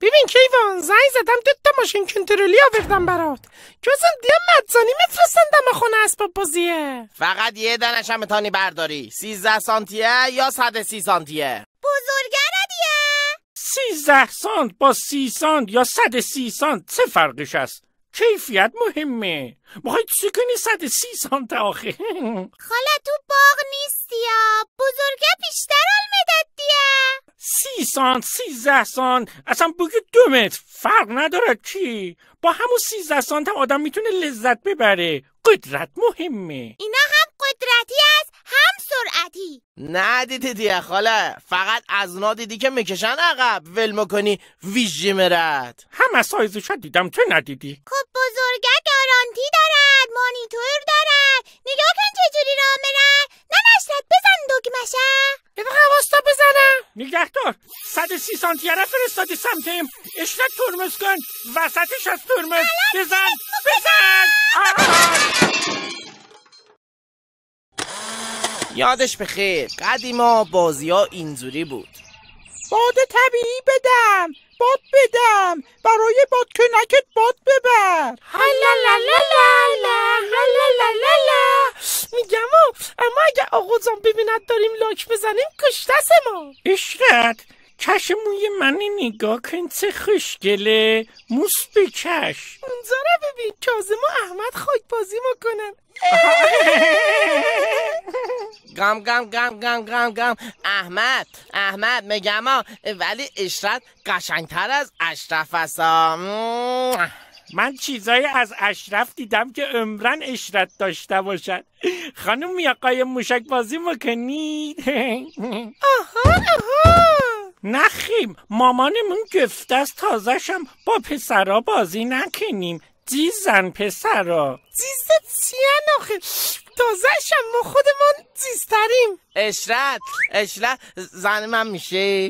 ببین کیوان زنگ زدم دو تا ماشین کنترلی آوردم برات جزم دیا مدزانی میفرستن دم خونه اسباب بازیه فقط یه دنش هم تانی برداری سیزده سانتیه یا صد سی سانتیه بزرگره دیه سیزده سانت با سی سانت یا صد سی سانت چه فرقش است کیفیت مهمه میخوای چی کنی صد سی سانت آخه خاله تو باغ نیستی یا بزرگه بیشتر المدد دیه سان سیزده سان اصلا بگی دو متر فرق نداره چی با همون سیزه سان هم آدم میتونه لذت ببره قدرت مهمه اینا هم قدرتی است هم سرعتی نه دیدی خاله فقط از نا دیدی که میکشن عقب ول میکنی ویژی مرد همه سایزش دیدم تو ندیدی خب بزرگه گارانتی دارد مانیتور دارد نگاه کن چجوری را مرد ننشتت بزن دکمشه این خواستا بزنم نگهدار صد سی سانتیره فرستادی سمتیم اشتر ترمز کن وسطش از ترمز بزن بزن یادش بخیر قدیما بازی ها اینجوری بود باد طبیعی بدم باد بدم برای باد کنکت باد ببر میگم اما اگه آقازان ببیند داریم لاک بزنیم کشتس ما اشرت کش موی منی نگاه کن چه خوشگله موس بکش اونجا رو ببین کازم و احمد خاک بازی ما گام گام گام گام گام گام احمد احمد میگم ولی اشرت قشنگتر از اشرف است من چیزایی از اشرف دیدم که عمرن اشرت داشته باشد خانم میاقای موشک بازی مکنید آها آها نخیم مامانمون گفته است تازشم با پسرا بازی نکنیم دیزن پسرا دیزه چیه نخیم تازهشم ما خودمون زیستریم اشرت اشرت زن من میشه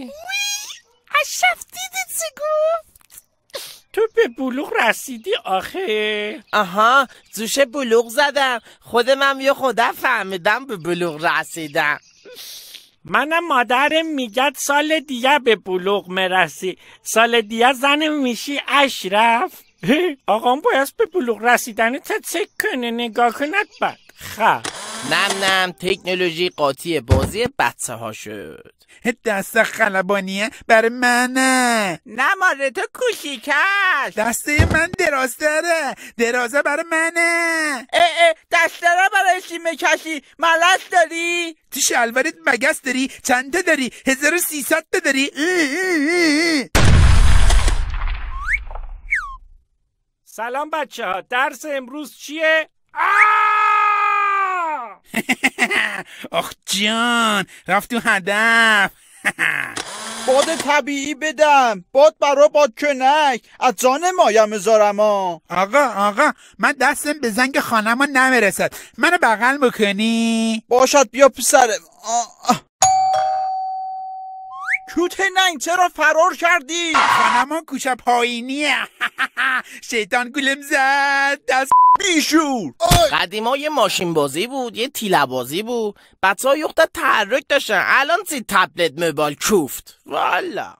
اشرف دیدی چی گفت تو به بلوغ رسیدی آخه آها زوش بلوغ زدم خودمم یه خدا فهمیدم به بلوغ رسیدم منم مادرم میگد سال دیگه به بلوغ مرسی سال دیگه زن میشی اشرف آقام باید به بلوغ رسیدن تا کنه نگاه کند بعد خ نم نم تکنولوژی قاطی بازی بچه ها شد دست خلبانیه بر منه نه ماره تو کوشیکش دسته من درازتره درازه بر منه اه اه دستره برای شیمه کشی ملس داری تو شلورت مگس داری چند داری هزار و سیصد تا داری سلام بچه ها درس امروز چیه؟ آخ جان رفت تو هدف باد طبیعی بدم باد برا باد کنک از جان مایم زارما آقا آقا من دستم به زنگ خانم نمیرسد منو بغل بکنی باشد بیا پسرم آه. توت ننگ چرا فرار کردی؟ همان کوچه پایینیه شیطان گلم زد دست بیشور قدیما یه ماشین بازی بود یه تیله بازی بود بچه ها یخته تحرک داشتن الان سی تبلت موبایل کوفت والا